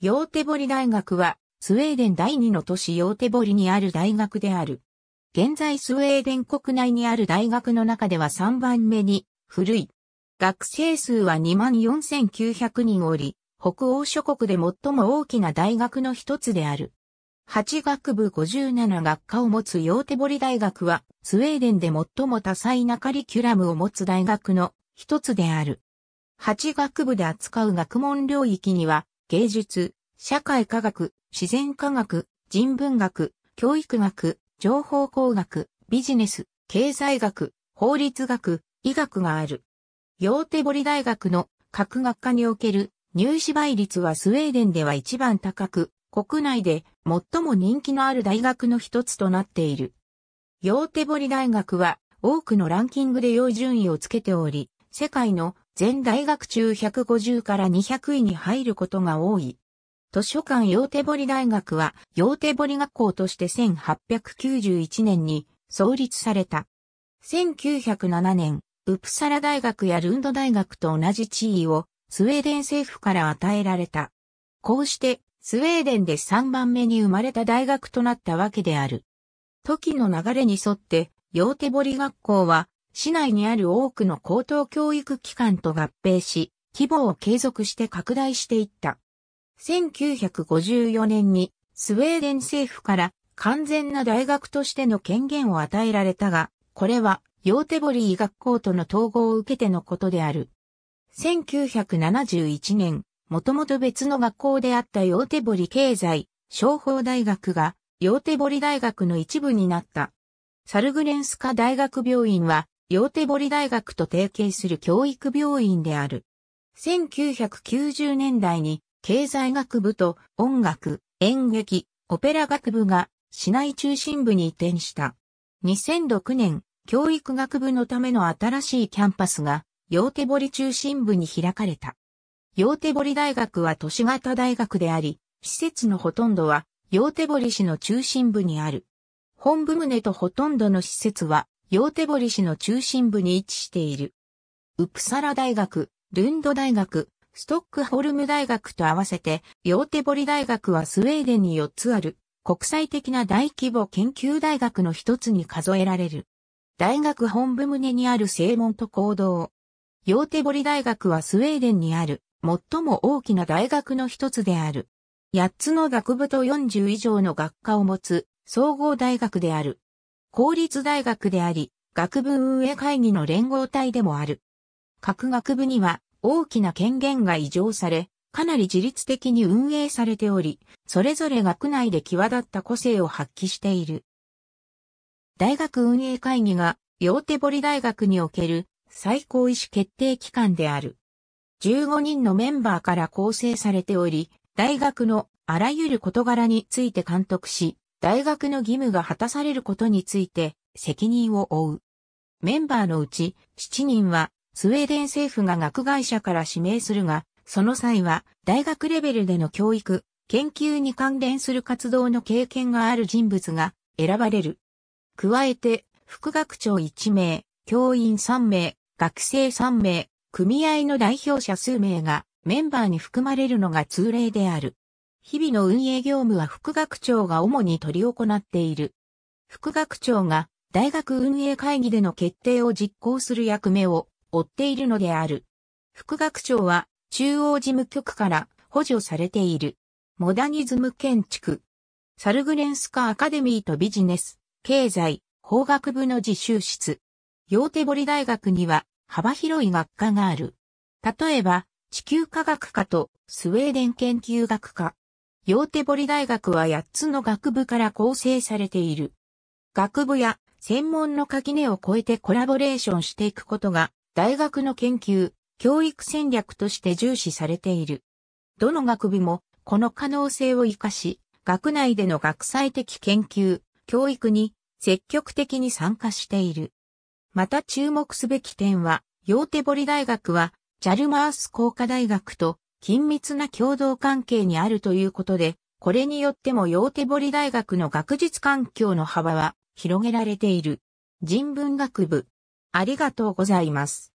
ヨーテボリ大学は、スウェーデン第二の都市ヨーテボリにある大学である。現在スウェーデン国内にある大学の中では3番目に古い。学生数は24,900人おり、北欧諸国で最も大きな大学の一つである。8学部57学科を持つヨーテボリ大学は、スウェーデンで最も多彩なカリキュラムを持つ大学の一つである。8学部で扱う学問領域には、芸術、社会科学、自然科学、人文学、教育学、情報工学、ビジネス、経済学、法律学、医学がある。ヨーテボリ大学の各学科における入試倍率はスウェーデンでは一番高く、国内で最も人気のある大学の一つとなっている。ヨーテボリ大学は多くのランキングで要順位をつけており、世界の全大学中150から200位に入ることが多い。図書館ヨーテボリ大学は、ヨーテボリ学校として1891年に創立された。1907年、ウプサラ大学やルンド大学と同じ地位をスウェーデン政府から与えられた。こうして、スウェーデンで3番目に生まれた大学となったわけである。時の流れに沿って、テボリ学校は市内にある多くの高等教育機関と合併し、規模を継続して拡大していった。1954年にスウェーデン政府から完全な大学としての権限を与えられたが、これはヨーテボリー学校との統合を受けてのことである。1971年、もともと別の学校であったヨーテボリ経済商法大学がヨーテボリ大学の一部になった。サルグレンスカ大学病院は両手堀大学と提携する教育病院である。1990年代に経済学部と音楽、演劇、オペラ学部が市内中心部に移転した。2006年、教育学部のための新しいキャンパスが、洋手堀中心部に開かれた。洋手堀大学は都市型大学であり、施設のほとんどは、洋手堀市の中心部にある。本部棟とほとんどの施設は、ヨーテボリ市の中心部に位置している。ウプサラ大学、ルンド大学、ストックホルム大学と合わせて、ヨーテボリ大学はスウェーデンに4つある、国際的な大規模研究大学の一つに数えられる。大学本部棟にある正門と行動。ヨーテボリ大学はスウェーデンにある、最も大きな大学の一つである。8つの学部と40以上の学科を持つ、総合大学である。公立大学であり、学部運営会議の連合体でもある。各学部には大きな権限が移譲され、かなり自律的に運営されており、それぞれ学内で際立った個性を発揮している。大学運営会議が、両手堀大学における最高意思決定機関である。15人のメンバーから構成されており、大学のあらゆる事柄について監督し、大学の義務が果たされることについて責任を負う。メンバーのうち7人はスウェーデン政府が学会社から指名するが、その際は大学レベルでの教育、研究に関連する活動の経験がある人物が選ばれる。加えて、副学長1名、教員3名、学生3名、組合の代表者数名がメンバーに含まれるのが通例である。日々の運営業務は副学長が主に取り行っている。副学長が大学運営会議での決定を実行する役目を負っているのである。副学長は中央事務局から補助されている。モダニズム建築。サルグレンスカアカデミーとビジネス、経済、法学部の自習室。ヨーテボリ大学には幅広い学科がある。例えば、地球科学科とスウェーデン研究学科。両手堀大学は8つの学部から構成されている。学部や専門の垣根を越えてコラボレーションしていくことが、大学の研究、教育戦略として重視されている。どの学部も、この可能性を活かし、学内での学際的研究、教育に積極的に参加している。また注目すべき点は、両手堀大学は、ジャルマース工科大学と緊密な共同関係にあるということで、これによってもヨーテボリ大学の学術環境の幅は広げられている。人文学部。ありがとうございます。